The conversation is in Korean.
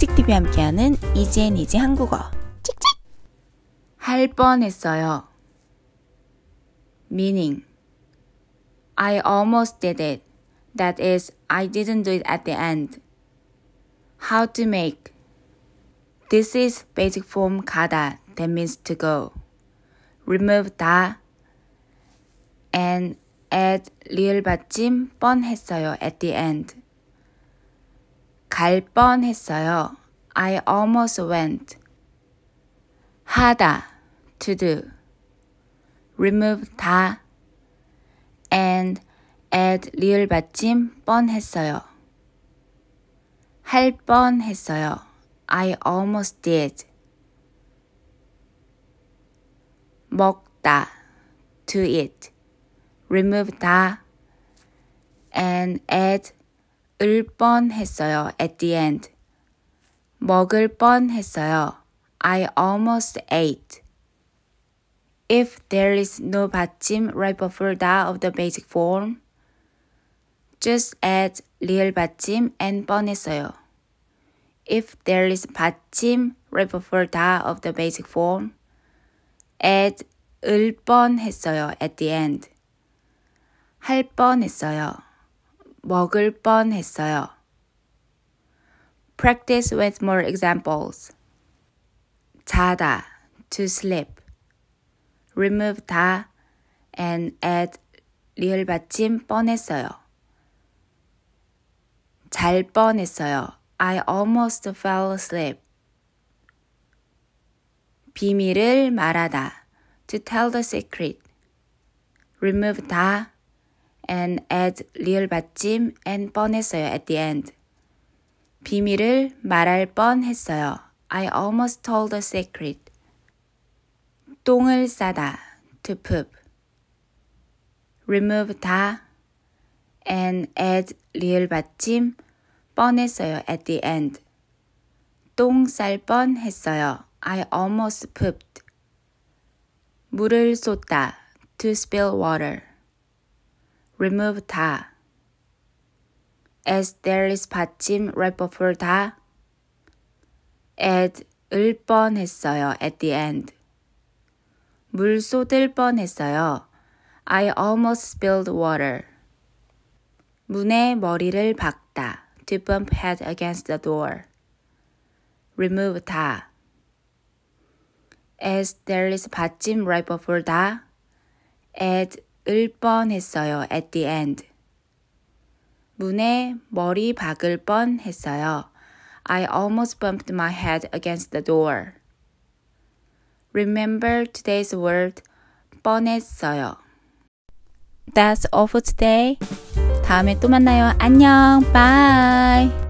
찍찍TV와 함께하는 이지앤 이지 한국어. 찍찍! 할 뻔했어요. Meaning I almost did it. That is, I didn't do it at the end. How to make This is basic form 가다. That means to go. Remove 다 and add 리을 받침 뻔했어요 at the end. 갈 뻔했어요. I almost went. 하다, to do. remove 다, and add 리을 받침 뻔했어요. 할 뻔했어요. I almost did. 먹다, to eat. remove 다, and add 을 뻔했어요. At the end. 먹을 뻔했어요. I almost ate. If there is no 받침 right before that of the basic form, just add 리을 받침 and 뻔했어요. If there is 받침 right before that of the basic form, add 을 뻔했어요 at the end. 할 뻔했어요. 먹을 뻔 했어요. Practice with more examples. 자다, to sleep. Remove 다 and add 리을 받침 뻔했어요. 잘 뻔했어요. I almost fell asleep. 비밀을 말하다. To tell the secret. Remove 다 and add 리을 받침 and 뻔했어요 at the end. 비밀을 말할 뻔했어요. I almost told a secret. 똥을 싸다 to poop. remove 다 and add 리을 받침 뻔했어요 at the end. 똥쌀 뻔했어요. I almost pooped. 물을 쏟다 to spill water. remove 다. as there is 받침 right before 다. add 을 뻔했어요 at the end. 물 쏟을 뻔했어요. I almost spilled water. 문에 머리를 박다. to bump head against the door. remove 다. as there is 받침 right before 다. add 을 뻔했어요. at the end. 문에 머리 박을 뻔했어요. I almost bumped my head against the door. Remember today's word 뻔했어요. That's all for today. 다음에 또 만나요. 안녕. Bye.